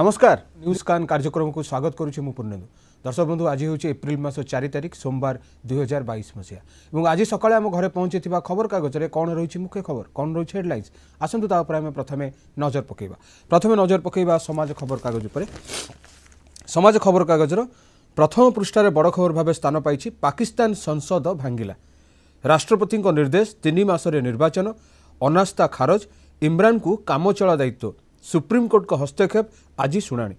নমস্কার নিউজ কান কার্যক্রমକୁ ସ୍ୱାଗତ କରୁଛି ମୁଁ ପୂର୍ଣ୍ଣେନ୍ଦୁ ଦର୍ଶକ ବନ୍ଧୁ ଆଜି ହେଉଛି ଏପ୍ରିଲ ମାସ ଚାରି ତାରିଖ ସୋମବାର ଦୁଇ ହଜାର ବାଇଶ ମସିହା ଏବଂ ଆଜି ସକାଳେ ଆମ ଘରେ ପହଞ୍ଚିଥିବା ଖବରକାଗଜରେ କ'ଣ ରହିଛି ମୁଖ୍ୟ ଖବର କ'ଣ ରହିଛି ହେଡ଼ଲାଇନ୍ସ ଆସନ୍ତୁ ତା ଉପରେ ଆମେ ପ୍ରଥମେ ନଜର ପକାଇବା ପ୍ରଥମେ ନଜର ପକାଇବା ସମାଜ ଖବରକାଗଜ ଉପରେ ସମାଜ ଖବରକାଗଜର ପ୍ରଥମ ପୃଷ୍ଠାରେ ବଡ଼ ଖବର ଭାବେ ସ୍ଥାନ ପାଇଛି ପାକିସ୍ତାନ ସଂସଦ ଭାଙ୍ଗିଲା ରାଷ୍ଟ୍ରପତିଙ୍କ ନିର୍ଦ୍ଦେଶ ତିନି ମାସରେ ନିର୍ବାଚନ ଅନାସ୍ଥା ଖାରଜ ଇମ୍ରାନଙ୍କୁ କାମଚଳା ଦାୟିତ୍ୱ ସୁପ୍ରିମକୋର୍ଟଙ୍କ ହସ୍ତକ୍ଷେପ ଆଜି ଶୁଣାଣି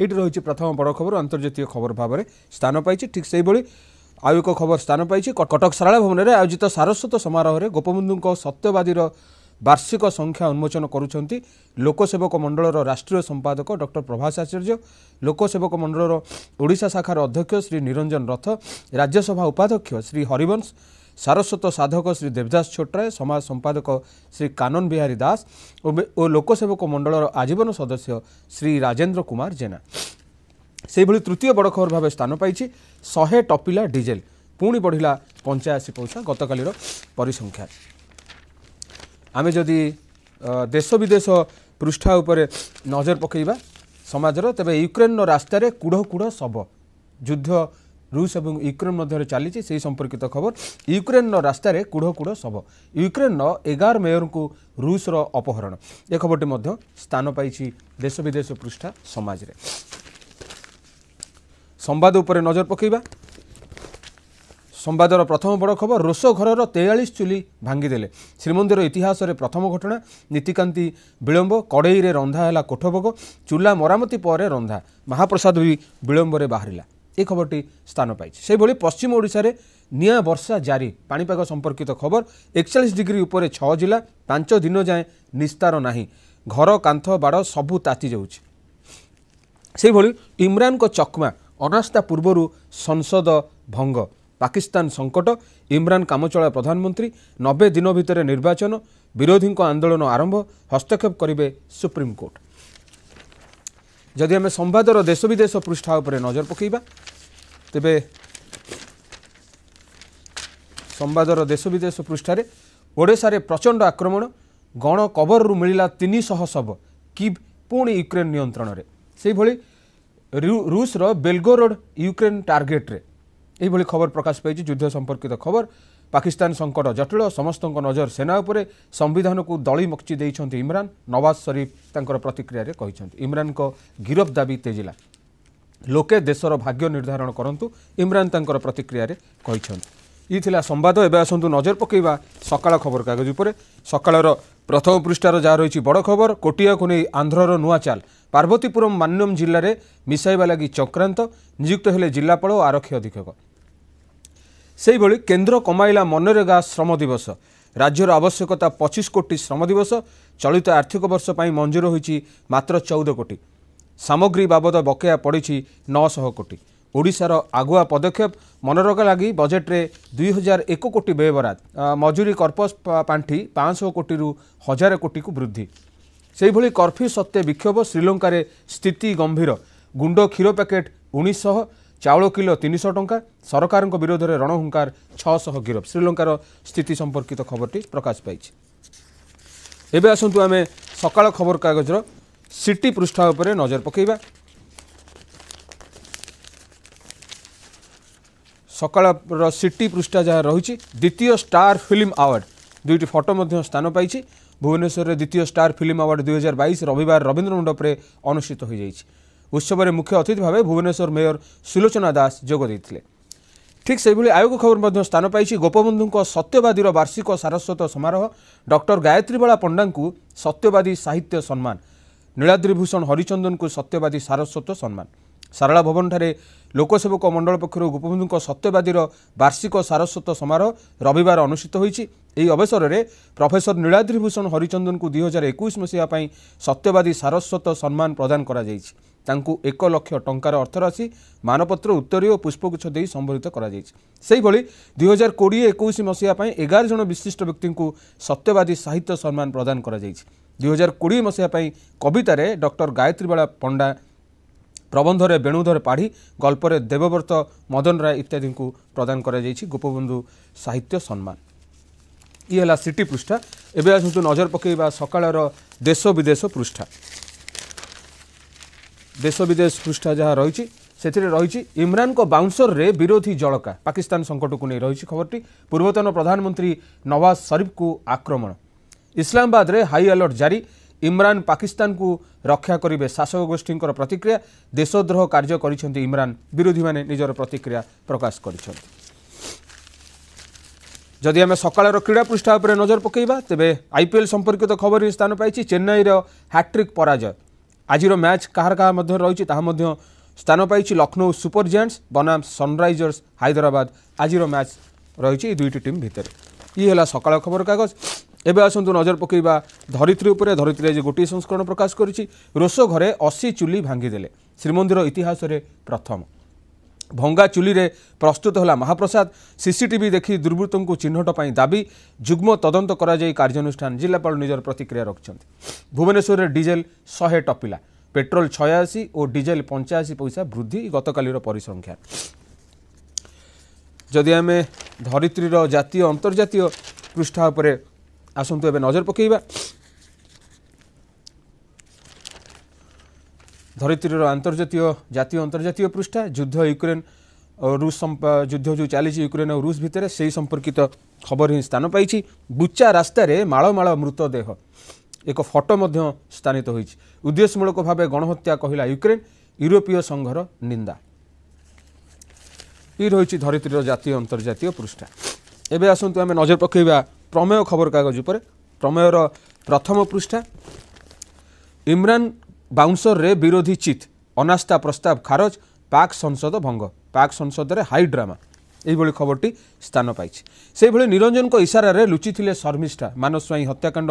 ଏଇଠି ରହିଛି ପ୍ରଥମ ବଡ଼ ଖବର ଆନ୍ତର୍ଜାତୀୟ ଖବର ଭାବରେ ସ୍ଥାନ ପାଇଛି ଠିକ୍ ସେହିଭଳି ଆଉ ଏକ ଖବର ସ୍ଥାନ ପାଇଛି କଟକ ଶାରଳା ଭବନରେ ଆୟୋଜିତ ସାରସ୍ୱତ ସମାରୋହରେ ଗୋପବନ୍ଧୁଙ୍କ ସତ୍ୟବାଦୀର ବାର୍ଷିକ ସଂଖ୍ୟା ଉନ୍ମୋଚନ କରୁଛନ୍ତି ଲୋକସେବକ ମଣ୍ଡଳର ରାଷ୍ଟ୍ରୀୟ ସମ୍ପାଦକ ଡକ୍ଟର ପ୍ରଭାସ ଆଚାର୍ଯ୍ୟ ଲୋକସେବକ ମଣ୍ଡଳର ଓଡ଼ିଶା ଶାଖାର ଅଧ୍ୟକ୍ଷ ଶ୍ରୀ ନିରଞ୍ଜନ ରଥ ରାଜ୍ୟସଭା ଉପାଧ୍ୟକ୍ଷ ଶ୍ରୀ ହରିବଂଶ ସାରସ୍ୱତ ସାଧକ ଶ୍ରୀ ଦେବଦାସ ଛୋଟରାୟ ସମାଜ ସମ୍ପାଦକ ଶ୍ରୀ କାନନ ବିହାରୀ ଦାସ ଓ ଲୋକସେବକ ମଣ୍ଡଳର ଆଜୀବନ ସଦସ୍ୟ ଶ୍ରୀ ରାଜେନ୍ଦ୍ର କୁମାର ଜେନା ସେହିଭଳି ତୃତୀୟ ବଡ଼ ଖବର ଭାବେ ସ୍ଥାନ ପାଇଛି ଶହେ ଟପିଲା ଡିଜେଲ ପୁଣି ବଢ଼ିଲା ପଞ୍ଚାଅଶୀ ପଇସା ଗତକାଲିର ପରିସଂଖ୍ୟା ଆମେ ଯଦି ଦେଶ ବିଦେଶ ପୃଷ୍ଠା ଉପରେ ନଜର ପକାଇବା ସମାଜର ତେବେ ୟୁକ୍ରେନର ରାସ୍ତାରେ କୁଢ଼ କୁଢ଼ ଶବ ଯୁଦ୍ଧ ରୁଷ ଏବଂ ୟୁକ୍ରେନ୍ ମଧ୍ୟରେ ଚାଲିଛି ସେହି ସମ୍ପର୍କିତ ଖବର ୟୁକ୍ରେନ୍ର ରାସ୍ତାରେ କୁଢ଼ କୁଢ଼ ଶବ ୟୁକ୍ରେନ୍ର ଏଗାର ମେୟରଙ୍କୁ ରୁଷର ଅପହରଣ ଏ ଖବରଟି ମଧ୍ୟ ସ୍ଥାନ ପାଇଛି ଦେଶ ବିଦେଶ ପୃଷ୍ଠା ସମାଜରେ ସମ୍ବାଦ ଉପରେ ନଜର ପକାଇବା ସମ୍ବାଦର ପ୍ରଥମ ବଡ଼ ଖବର ରୋଷ ଘରର ତେୟାଳିଶ ଚୁଲି ଭାଙ୍ଗିଦେଲେ ଶ୍ରୀମନ୍ଦିର ଇତିହାସରେ ପ୍ରଥମ ଘଟଣା ନୀତିକାନ୍ତି ବିଳମ୍ବ କଡ଼େଇରେ ରନ୍ଧା ହେଲା କୋଠଭୋଗ ଚୁଲା ମରାମତି ପରେ ରନ୍ଧା ମହାପ୍ରସାଦ ବି ବିଳମ୍ବରେ ବାହାରିଲା ଏ ଖବରଟି ସ୍ଥାନ ପାଇଛି ସେହିଭଳି ପଶ୍ଚିମ ଓଡ଼ିଶାରେ ନିଆଁ ବର୍ଷା ଜାରି ପାଣିପାଗ ସମ୍ପର୍କିତ ଖବର ଏକଚାଳିଶ ଡିଗ୍ରୀ ଉପରେ ଛଅ ଜିଲ୍ଲା ପାଞ୍ଚ ଦିନ ଯାଏଁ ନିସ୍ତାର ନାହିଁ ଘର କାନ୍ଥ ବାଡ଼ ସବୁ ତାତି ଯାଉଛି ସେହିଭଳି ଇମ୍ରାନ୍ଙ୍କ ଚକମା ଅନାସ୍ଥା ପୂର୍ବରୁ ସଂସଦ ଭଙ୍ଗ ପାକିସ୍ତାନ ସଙ୍କଟ ଇମ୍ରାନ୍ କାମଚଳା ପ୍ରଧାନମନ୍ତ୍ରୀ ନବେ ଦିନ ଭିତରେ ନିର୍ବାଚନ ବିରୋଧୀଙ୍କ ଆନ୍ଦୋଳନ ଆରମ୍ଭ ହସ୍ତକ୍ଷେପ କରିବେ ସୁପ୍ରିମକୋର୍ଟ ଯଦି ଆମେ ସମ୍ବାଦର ଦେଶ ବିଦେଶ ପୃଷ୍ଠା ଉପରେ ନଜର ପକାଇବା ତେବେ ସମ୍ବାଦର ଦେଶ ବିଦେଶ ପୃଷ୍ଠାରେ ଓଡ଼ିଶାରେ ପ୍ରଚଣ୍ଡ ଆକ୍ରମଣ ଗଣକବରରୁ ମିଳିଲା ତିନିଶହ ଶବ କିଭ୍ ପୁଣି ୟୁକ୍ରେନ୍ ନିୟନ୍ତ୍ରଣରେ ସେହିଭଳି ରୁଷ୍ର ବେଲଗୋରୋଡ୍ ୟୁକ୍ରେନ୍ ଟାର୍ଗେଟ୍ରେ ଏହିଭଳି ଖବର ପ୍ରକାଶ ପାଇଛି ଯୁଦ୍ଧ ସମ୍ପର୍କିତ ଖବର ପାକିସ୍ତାନ ସଙ୍କଟ ଜଟିଳ ସମସ୍ତଙ୍କ ନଜର ସେନା ଉପରେ ସମ୍ବିଧାନକୁ ଦଳିମକ୍ଚି ଦେଇଛନ୍ତି ଇମ୍ରାନ୍ ନୱାଜ୍ ସରିଫ୍ ତାଙ୍କର ପ୍ରତିକ୍ରିୟାରେ କହିଛନ୍ତି ଇମ୍ରାନ୍ଙ୍କ ଗିରଫ ଦାବି ତେଜିଲା ଲୋକେ ଦେଶର ଭାଗ୍ୟ ନିର୍ଦ୍ଧାରଣ କରନ୍ତୁ ଇମ୍ରାନ୍ ତାଙ୍କର ପ୍ରତିକ୍ରିୟାରେ କହିଛନ୍ତି ଏଇ ଥିଲା ସମ୍ବାଦ ଏବେ ଆସନ୍ତୁ ନଜର ପକାଇବା ସକାଳ ଖବରକାଗଜ ଉପରେ ସକାଳର ପ୍ରଥମ ପୃଷ୍ଠାର ଯାହା ରହିଛି ବଡ଼ ଖବର କୋଟିଆକୁ ନେଇ ଆନ୍ଧ୍ରର ନୂଆ ଚାଲ ପାର୍ବତୀପୁରମ୍ ମାନ୍ୟମ୍ ଜିଲ୍ଲାରେ ମିଶାଇବା ଲାଗି ଚକ୍ରାନ୍ତ ନିଯୁକ୍ତ ହେଲେ ଜିଲ୍ଲାପାଳ ଓ ଆରକ୍ଷୀ ଅଧୀକ୍ଷକ ସେହିଭଳି କେନ୍ଦ୍ର କମାଇଲା ମନରେଗା ଶ୍ରମ ଦିବସ ରାଜ୍ୟର ଆବଶ୍ୟକତା ପଚିଶ କୋଟି ଶ୍ରମ ଦିବସ ଚଳିତ ଆର୍ଥିକ ବର୍ଷ ପାଇଁ ମଞ୍ଜୁର ହୋଇଛି ମାତ୍ର ଚଉଦ କୋଟି ସାମଗ୍ରୀ ବାବଦ ବକେୟା ପଡ଼ିଛି ନଅଶହ କୋଟି ଓଡ଼ିଶାର ଆଗୁଆ ପଦକ୍ଷେପ ମନରୋଗ ଲାଗି ବଜେଟ୍ରେ ଦୁଇହଜାର ଏକ କୋଟି ବ୍ୟୟବରାଦ ମଜୁରୀ କର୍ପସ ପାଣ୍ଠି ପାଞ୍ଚଶହ କୋଟିରୁ ହଜାର କୋଟିକୁ ବୃଦ୍ଧି ସେହିଭଳି କର୍ଫ୍ୟୁ ସତ୍ତ୍ୱେ ବିକ୍ଷୋଭ ଶ୍ରୀଲଙ୍କାରେ ସ୍ଥିତି ଗମ୍ଭୀର ଗୁଣ୍ଡ କ୍ଷୀର ପ୍ୟାକେଟ୍ ଉଣେଇଶହ ଚାଉଳ କିଲୋ ତିନିଶହ ଟଙ୍କା ସରକାରଙ୍କ ବିରୋଧରେ ରଣହୁଙ୍କାର ଛଅଶହ ଗିରଫ ଶ୍ରୀଲଙ୍କାର ସ୍ଥିତି ସମ୍ପର୍କିତ ଖବରଟି ପ୍ରକାଶ ପାଇଛି ଏବେ ଆସନ୍ତୁ ଆମେ ସକାଳ ଖବରକାଗଜର ସିଟି ପୃଷ୍ଠ ଉପରେ ନଜର ପକାଇବା ସକାଳର ସିଟି ପୃଷ୍ଠା ଯାହା ରହିଛି ଦ୍ୱିତୀୟ ଷ୍ଟାର ଫିଲ୍ମ ଆୱାର୍ଡ଼ ଦୁଇଟି ଫଟୋ ମଧ୍ୟ ସ୍ଥାନ ପାଇଛି ଭୁବନେଶ୍ୱରରେ ଦ୍ୱିତୀୟ ଷ୍ଟାର ଫିଲ୍ମ ଆୱାର୍ଡ଼ ଦୁଇ ହଜାର ବାଇଶ ରବିବାର ରବୀନ୍ଦ୍ର ମଣ୍ଡପରେ ଅନୁଷ୍ଠିତ ହୋଇଯାଇଛି ଉତ୍ସବରେ ମୁଖ୍ୟ ଅତିଥି ଭାବେ ଭୁବନେଶ୍ୱର ମେୟର ସୁଲୋଚନା ଦାସ ଯୋଗ ଦେଇଥିଲେ ଠିକ୍ ସେହିଭଳି ଆୟୋଗ ଖବର ମଧ୍ୟ ସ୍ଥାନ ପାଇଛି ଗୋପବନ୍ଧୁଙ୍କ ସତ୍ୟବାଦୀର ବାର୍ଷିକ ସାରସ୍ୱତ ସମାରୋହ ଡକ୍ଟର ଗାୟତ୍ରୀବାଳା ପଣ୍ଡାଙ୍କୁ ସତ୍ୟବାଦୀ ସାହିତ୍ୟ ସମ୍ମାନ ନୀଳାଦ୍ରିଭୂଷଣ ହରିଚନ୍ଦନଙ୍କୁ ସତ୍ୟବାଦୀ ସାରସ୍ୱତ ସମ୍ମାନ ସାରଳା ଭବନଠାରେ ଲୋକସେବକ ମଣ୍ଡଳ ପକ୍ଷରୁ ଗୋପବନ୍ଧୁଙ୍କ ସତ୍ୟବାଦୀର ବାର୍ଷିକ ସାରସ୍ୱତ ସମାରୋହ ରବିବାର ଅନୁଷ୍ଠିତ ହୋଇଛି ଏହି ଅବସରରେ ପ୍ରଫେସର ନୀଳାଦ୍ରିଭୂଷଣ ହରିଚନ୍ଦନଙ୍କୁ ଦୁଇ ହଜାର ଏକୋଇଶ ମସିହା ପାଇଁ ସତ୍ୟବାଦୀ ସାରସ୍ୱତ ସମ୍ମାନ ପ୍ରଦାନ କରାଯାଇଛି ତାଙ୍କୁ ଏକ ଲକ୍ଷ ଟଙ୍କାର ଅର୍ଥରାଶି ମାନପତ୍ର ଉତ୍ତରୀ ଓ ପୁଷ୍ପଗୁଚ୍ଛ ଦେଇ ସମ୍ବର୍ଦ୍ଧିତ କରାଯାଇଛି ସେହିଭଳି ଦୁଇହଜାର କୋଡ଼ିଏ ଏକୋଇଶ ମସିହା ପାଇଁ ଏଗାର ଜଣ ବିଶିଷ୍ଟ ବ୍ୟକ୍ତିଙ୍କୁ ସତ୍ୟବାଦୀ ସାହିତ୍ୟ ସମ୍ମାନ ପ୍ରଦାନ କରାଯାଇଛି ଦୁଇହଜାର କୋଡ଼ିଏ ମସିହା ପାଇଁ କବିତାରେ ଡକ୍ଟର ଗାୟତ୍ରୀ ବାଳା ପଣ୍ଡା ପ୍ରବନ୍ଧରେ ବେଣୁଧର ପାଢ଼ୀ ଗଳ୍ପରେ ଦେବବ୍ରତ ମଦନ ରାୟ ଇତ୍ୟାଦିଙ୍କୁ ପ୍ରଦାନ କରାଯାଇଛି ଗୋପବନ୍ଧୁ ସାହିତ୍ୟ ସମ୍ମାନ ଇଏ ହେଲା ସିଟି ପୃଷ୍ଠା ଏବେ ଆସନ୍ତୁ ନଜର ପକାଇବା ସକାଳର ଦେଶ ବିଦେଶ ପୃଷ୍ଠା ଦେଶ ବିଦେଶ ପୃଷ୍ଠା ଯାହା ରହିଛି ସେଥିରେ ରହିଛି ଇମ୍ରାନ୍ଙ୍କ ବାଉନ୍ସର୍ରେ ବିରୋଧୀ ଜଳକା ପାକିସ୍ତାନ ସଙ୍କଟକୁ ନେଇ ରହିଛି ଖବରଟି ପୂର୍ବତନ ପ୍ରଧାନମନ୍ତ୍ରୀ ନୱାଜ ସରିଫ୍ଙ୍କୁ ଆକ୍ରମଣ ଇସଲାମାବାଦରେ ହାଇ ଆଲର୍ଟ ଜାରି ଇମ୍ରାନ ପାକିସ୍ତାନକୁ ରକ୍ଷା କରିବେ ଶାସକ ଗୋଷ୍ଠୀଙ୍କର ପ୍ରତିକ୍ରିୟା ଦେଶଦ୍ରୋହ କାର୍ଯ୍ୟ କରିଛନ୍ତି ଇମ୍ରାନ ବିରୋଧୀମାନେ ନିଜର ପ୍ରତିକ୍ରିୟା ପ୍ରକାଶ କରିଛନ୍ତି ଯଦି ଆମେ ସକାଳର କ୍ରୀଡ଼ା ପୃଷ୍ଠା ଉପରେ ନଜର ପକାଇବା ତେବେ ଆଇପିଏଲ୍ ସମ୍ପର୍କିତ ଖବର ହିଁ ସ୍ଥାନ ପାଇଛି ଚେନ୍ନାଇର ହ୍ୟାଟ୍ରିକ୍ ପରାଜୟ ଆଜିର ମ୍ୟାଚ୍ କାହାର କାହା ମଧ୍ୟରେ ରହିଛି ତାହା ମଧ୍ୟ ସ୍ଥାନ ପାଇଛି ଲକ୍ଷ୍ନୌ ସୁପର ଜାଏଣ୍ଟସ୍ ବନାମ ସନ୍ରାଇଜର୍ସ ହାଇଦ୍ରାବାଦ ଆଜିର ମ୍ୟାଚ୍ ରହିଛି ଏହି ଦୁଇଟି ଟିମ୍ ଭିତରେ ଇଏ ହେଲା ସକାଳ ଖବରକାଗଜ এবে আসন্তু নজর পকাইবা ধরিত্রী উপরে ধরিত্রী আজ গোটি সংস্করণ প্রকাশ করেছি রোষ ঘরে অশী চুলি ভাঙ্গি ভাঙ্গিদেলে শ্রীমন্দির ইতিহাসের প্রথম ভঙ্গা চুলিরে প্রস্তুত হল মহাপ্রসাদ সিসিটিভি দেখি দুর্বৃত্তঙ্কু চিহ্নট পাই দাবি যুগ্ম তদন্ত করা যাই কার্যানুষ্ঠান জেলাপাল নিজের প্রতিক্রিয়া রাখছেন ভুবনেশ্বরের ডিজেল শহে টপিলা পেট্রোল ছয়াশি ও ডিজেল পঞ্চাশি পয়সা বৃদ্ধি গতকালির পরিসংখ্যান যদি আমি ধরিত্রীর জাতীয় অন্তর্জাতীয় পৃষ্ঠা উপরে ଆସନ୍ତୁ ଏବେ ନଜର ପକାଇବା ଧରିତ୍ରୀର ଆନ୍ତର୍ଜାତୀୟ ଜାତୀୟ ଅନ୍ତର୍ଜାତୀୟ ପୃଷ୍ଠା ଯୁଦ୍ଧ ୟୁକ୍ରେନ୍ ଓ ରୁଷ ଯୁଦ୍ଧ ଯେଉଁ ଚାଲିଛି ୟୁକ୍ରେନ୍ ଓ ରୁଷ ଭିତରେ ସେହି ସମ୍ପର୍କିତ ଖବର ହିଁ ସ୍ଥାନ ପାଇଛି ବୁଚା ରାସ୍ତାରେ ମାଳମାଳ ମୃତଦେହ ଏକ ଫଟୋ ମଧ୍ୟ ସ୍ଥାନିତ ହୋଇଛି ଉଦ୍ଦେଶ୍ୟମୂଳକ ଭାବେ ଗଣହତ୍ୟା କହିଲା ୟୁକ୍ରେନ୍ ୟୁରୋପୀୟ ସଂଘର ନିନ୍ଦା ଏ ରହିଛି ଧରିତ୍ରୀର ଜାତୀୟ ଅନ୍ତର୍ଜାତୀୟ ପୃଷ୍ଠା ଏବେ ଆସନ୍ତୁ ଆମେ ନଜର ପକାଇବା ପ୍ରମେୟ ଖବରକାଗଜ ଉପରେ ପ୍ରମେୟର ପ୍ରଥମ ପୃଷ୍ଠା ଇମ୍ରାନ ବାଉନ୍ସରରେ ବିରୋଧୀ ଚିତ୍ ଅନାସ୍ଥା ପ୍ରସ୍ତାବ ଖାରଜ ପାକ୍ ସଂସଦ ଭଙ୍ଗ ପାକ୍ ସଂସଦରେ ହାଇ ଡ୍ରାମା ଏହିଭଳି ଖବରଟି ସ୍ଥାନ ପାଇଛି ସେହିଭଳି ନିରଞ୍ଜନଙ୍କ ଇସାରାରେ ଲୁଚିଥିଲେ ଶର୍ମିଷ୍ଠା ମାନସ ସ୍ୱାଇଁ ହତ୍ୟାକାଣ୍ଡ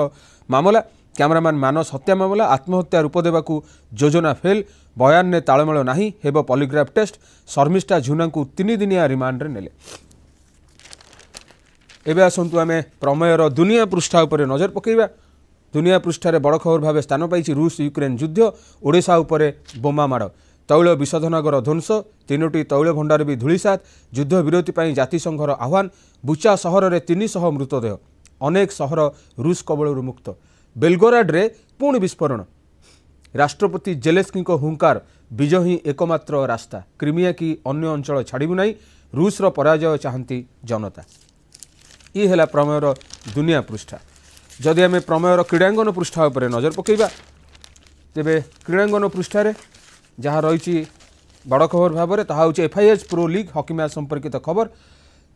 ମାମଲା କ୍ୟାମେରାମ୍ୟାନ୍ ମାନସ ହତ୍ୟା ମାମଲା ଆତ୍ମହତ୍ୟା ରୂପ ଦେବାକୁ ଯୋଜନା ଫେଲ୍ ବୟାନରେ ତାଳମେଳ ନାହିଁ ହେବ ପଲିଗ୍ରାଫ ଟେଷ୍ଟ ଶର୍ମିଷ୍ଠା ଝୁନାଙ୍କୁ ତିନିଦିନିଆ ରିମାଣ୍ଡରେ ନେଲେ ଏବେ ଆସନ୍ତୁ ଆମେ ପ୍ରମେୟର ଦୁନିଆ ପୃଷ୍ଠା ଉପରେ ନଜର ପକାଇବା ଦୁନିଆ ପୃଷ୍ଠାରେ ବଡ଼ ଖବର ଭାବେ ସ୍ଥାନ ପାଇଛି ରୁଷ ୟୁକ୍ରେନ୍ ଯୁଦ୍ଧ ଓଡ଼ିଶା ଉପରେ ବୋମାମାଡ଼ ତୈଳ ବିଶୋଧନାଗାର ଧ୍ୱଂସ ତିନୋଟି ତୈଳ ଭଣ୍ଡାର ବି ଧୂଳିସାତ ଯୁଦ୍ଧ ବିରତି ପାଇଁ ଜାତିସଂଘର ଆହ୍ୱାନ ବୁଚା ସହରରେ ତିନିଶହ ମୃତଦେହ ଅନେକ ସହର ରୁଷ କବଳରୁ ମୁକ୍ତ ବେଲଗୋରାଡରେ ପୁଣି ବିସ୍ଫୋରଣ ରାଷ୍ଟ୍ରପତି ଜେଲେସ୍କିଙ୍କ ହୁଙ୍କାର ବିଜୟ ହିଁ ଏକମାତ୍ର ରାସ୍ତା କ୍ରିମିଆ କି ଅନ୍ୟ ଅଞ୍ଚଳ ଛାଡ଼ିବୁ ନାହିଁ ରୁଷର ପରାଜୟ ଚାହାନ୍ତି ଜନତା ଇଏ ହେଲା ପ୍ରମେୟର ଦୁନିଆ ପୃଷ୍ଠା ଯଦି ଆମେ ପ୍ରମେୟର କ୍ରୀଡ଼ାଙ୍ଗନ ପୃଷ୍ଠା ଉପରେ ନଜର ପକାଇବା ତେବେ କ୍ରୀଡ଼ାଙ୍ଗନ ପୃଷ୍ଠାରେ ଯାହା ରହିଛି ବଡ଼ ଖବର ଭାବରେ ତାହା ହେଉଛି FIH pro league hockey match ସମ୍ପର୍କିତ ଖବର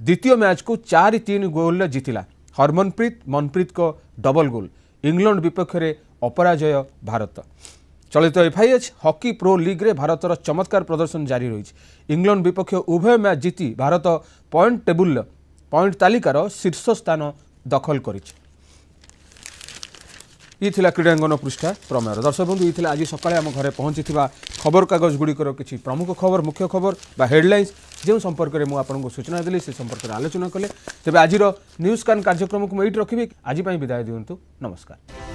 ଦ୍ୱିତୀୟ ମ୍ୟାଚ୍କୁ ଚାରି ତିନି ଗୋଲ୍ରେ ଜିତିଲା ହରମନପ୍ରୀତ ମନପ୍ରୀତଙ୍କ ଡବଲ୍ ଗୋଲ୍ ଇଂଲଣ୍ଡ ବିପକ୍ଷରେ ଅପରାଜୟ ଭାରତ ଚଳିତ ଏଫ୍ଆଇଏଚ୍ ହକି ପ୍ରୋ ଲିଗ୍ରେ ଭାରତର ଚମତ୍କାର ପ୍ରଦର୍ଶନ ଜାରି ରହିଛି ଇଂଲଣ୍ଡ ବିପକ୍ଷ ଉଭୟ ମ୍ୟାଚ୍ ଜିତି ଭାରତ ପଏଣ୍ଟ ଟେବୁଲ୍ର ପଏଣ୍ଟ ତାଲିକାର ଶୀର୍ଷ ସ୍ଥାନ ଦଖଲ କରିଛି ଇ ଥିଲା କ୍ରୀଡ଼ାଙ୍ଗନ ପୃଷ୍ଠା ପ୍ରମେୟର ଦର୍ଶକ ବନ୍ଧୁ ଇ ଥିଲା ଆଜି ସକାଳେ ଆମ ଘରେ ପହଞ୍ଚିଥିବା ଖବରକାଗଜଗୁଡ଼ିକର କିଛି ପ୍ରମୁଖ ଖବର ମୁଖ୍ୟ ଖବର ବା ହେଡ଼ଲାଇନ୍ସ ଯେଉଁ ସମ୍ପର୍କରେ ମୁଁ ଆପଣଙ୍କୁ ସୂଚନା ଦେଲି ସେ ସମ୍ପର୍କରେ ଆଲୋଚନା କଲେ ତେବେ ଆଜିର ନ୍ୟୁଜ୍ କାନ୍ କାର୍ଯ୍ୟକ୍ରମକୁ ମୁଁ ଏଇଠି ରଖିବି ଆଜି ପାଇଁ ବିଦାୟ ଦିଅନ୍ତୁ ନମସ୍କାର